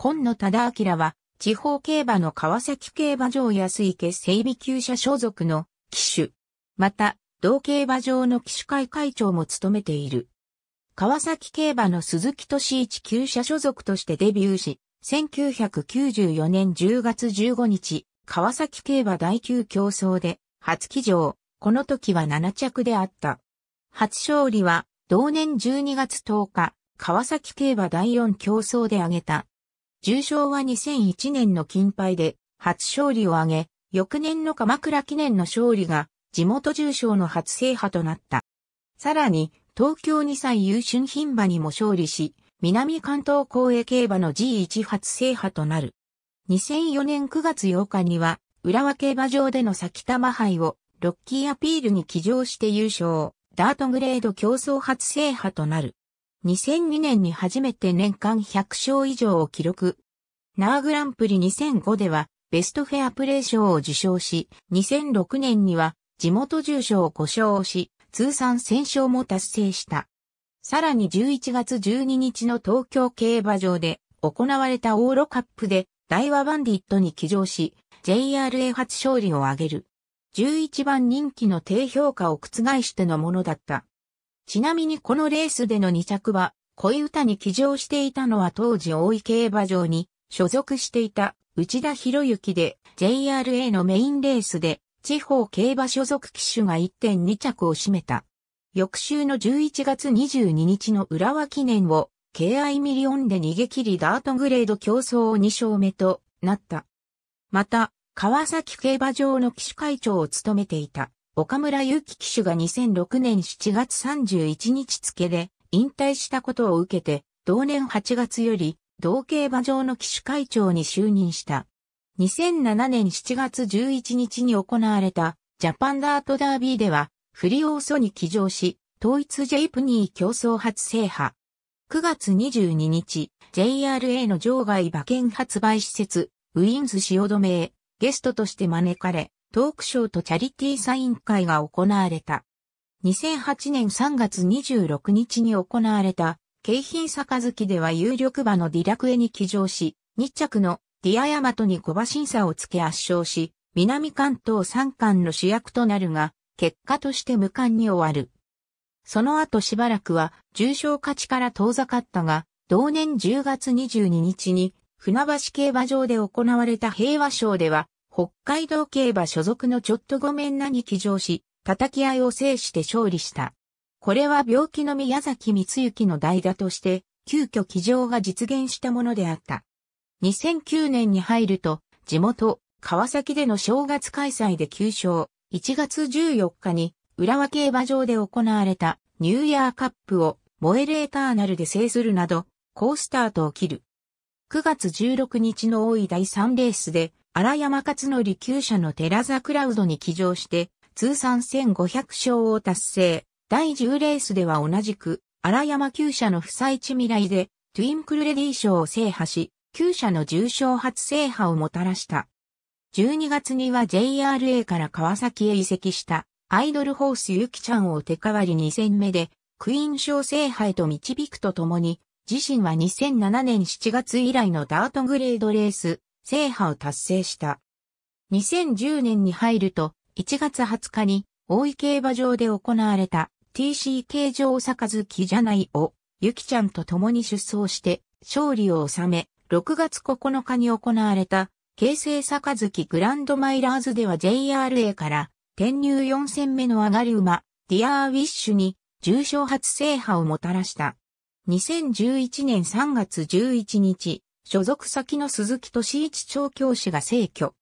今野忠明は、地方競馬の川崎競馬場安池整備厩舎所属の騎手。また、同競馬場の騎手会会長も務めている。川崎競馬の鈴木敏一厩舎所属としてデビューし、1994年10月15日、川崎競馬第9競争で、初騎乗、この時は7着であった。初勝利は、同年12月10日、川崎競馬第4競争で挙げた、重賞は2001年の金杯で初勝利を挙げ、翌年の鎌倉記念の勝利が地元重賞の初制覇となった。さらに、東京2歳優春牝馬にも勝利し、南関東公営競馬の G1 初制覇となる。2004年9月8日には、浦和競馬場での先玉杯をロッキーアピールに騎乗して優勝、ダートグレード競争初制覇となる。2002年に初めて年間100勝以上を記録。ナーグランプリ2005ではベストフェアプレー賞を受賞し、2006年には地元重賞を5勝し、通算1000勝も達成した。さらに11月12日の東京競馬場で行われたオーロカップで大和バンディットに騎乗し、JRA 初勝利を挙げる。11番人気の低評価を覆してのものだった。ちなみにこのレースでの2着は、恋歌に騎乗していたのは当時大井競馬場に所属していた内田博之で JRA のメインレースで地方競馬所属騎手が1.2着を占めた。翌週の11月22日の浦和記念を、KI ミリオンで逃げ切りダートグレード競争を2勝目となった。また、川崎競馬場の騎手会長を務めていた。岡村祐希騎手が2006年7月31日付で引退したことを受けて、同年8月より、同競馬場の騎手会長に就任した。2007年7月11日に行われた、ジャパンダートダービーでは、フリオーソに騎乗し、統一ジェイプニー競争初制覇。9月22日、JRA の場外馬券発売施設、ウィンズ汐留へゲストとして招かれ、トークショーとチャリティーサイン会が行われた。2008年3月26日に行われた、京浜杯では有力馬のディラクエに騎乗し、日着のディアヤマトに小馬審査をつけ圧勝し、南関東三冠の主役となるが、結果として無冠に終わる。その後しばらくは重賞勝ちから遠ざかったが、同年10月22日に船橋競馬場で行われた平和賞では北海道競馬所属のちょっとごめんなに騎乗し、叩き合いを制して勝利した。これは病気の宮崎光之の代打として、急遽騎乗が実現したものであった。2009年に入ると、地元、川崎での正月開催で9勝、1月14日に、浦和競馬場で行われたニューイヤーカップを燃えるエターナルで制するなど、好スタートを切る。9月16日の大井第3レースで、荒山勝則旧社のテラザクラウドに騎乗して、通算1500勝を達成。第10レースでは同じく、荒山旧社の不採地未来で、トゥインクルレディ賞を制覇し、旧社の重賞初制覇をもたらした。12月には JRA から川崎へ移籍したアイドルホースゆきちゃんを手代わり2戦目でクイーン賞制覇へと導くとともに自身は2007年7月以来のダートグレードレース制覇を達成した。2010年に入ると、1月20日に、大井競馬場で行われた TCK 上月じゃないを、ゆきちゃんと共に出走して、勝利を収め、6月9日に行われた、京成月グランドマイラーズでは JRA から、転入4戦目の上がり馬、ディアーウィッシュに、重賞初制覇をもたらした。2011年3月11日、所属先の鈴木敏一調教師が逝去。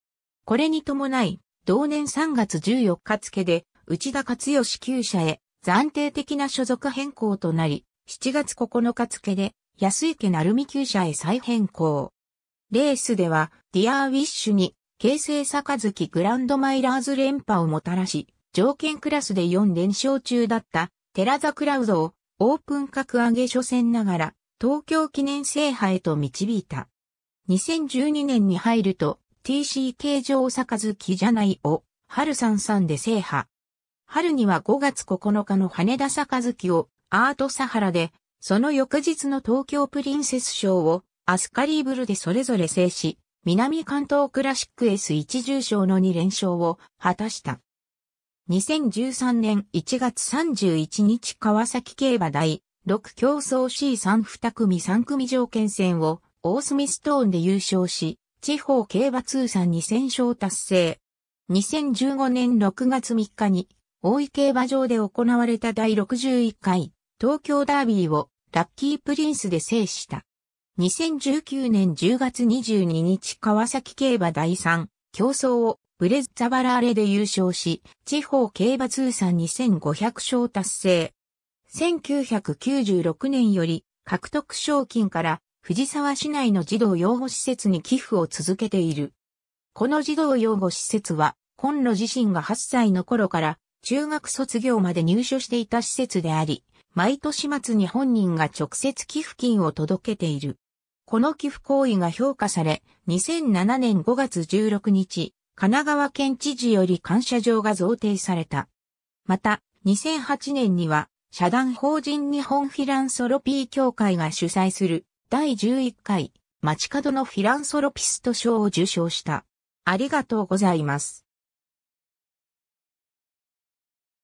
これに伴い、同年3月14日付で、内田勝義厩社へ暫定的な所属変更となり、7月9日付で、安池成美厩社へ再変更。レースでは、ディアーウィッシュに、京成杯グランドマイラーズ連覇をもたらし、条件クラスで4連勝中だった、テラザクラウドを、オープン格上げ初戦ながら、東京記念制覇へと導いた。2012年に入ると TCK 上杯じゃないを春三三で制覇。春には5月9日の羽田杯をアートサハラで、その翌日の東京プリンセス賞をアスカリーブルでそれぞれ制し、南関東クラシック S1 重賞の2連勝を果たした。2013年1月31日川崎競馬大。6競争 C3 2組3組条件戦をオーストーンで優勝し、地方競馬通算2000勝達成。2015年6月3日に、大井競馬場で行われた第61回東京ダービーをラッキープリンスで制した。2019年10月22日川崎競馬第3競争をブレッザバラーレで優勝し、地方競馬通算2500勝達成。1996年より獲得賞金から藤沢市内の児童養護施設に寄付を続けている。この児童養護施設は、コンロ自身が8歳の頃から中学卒業まで入所していた施設であり、毎年末に本人が直接寄付金を届けている。この寄付行為が評価され、2007年5月16日、神奈川県知事より感謝状が贈呈された。また、2008年には社団法人日本フィランソロピー協会が主催する第11回街角のフィランソロピスト賞を受賞した。ありがとうございます。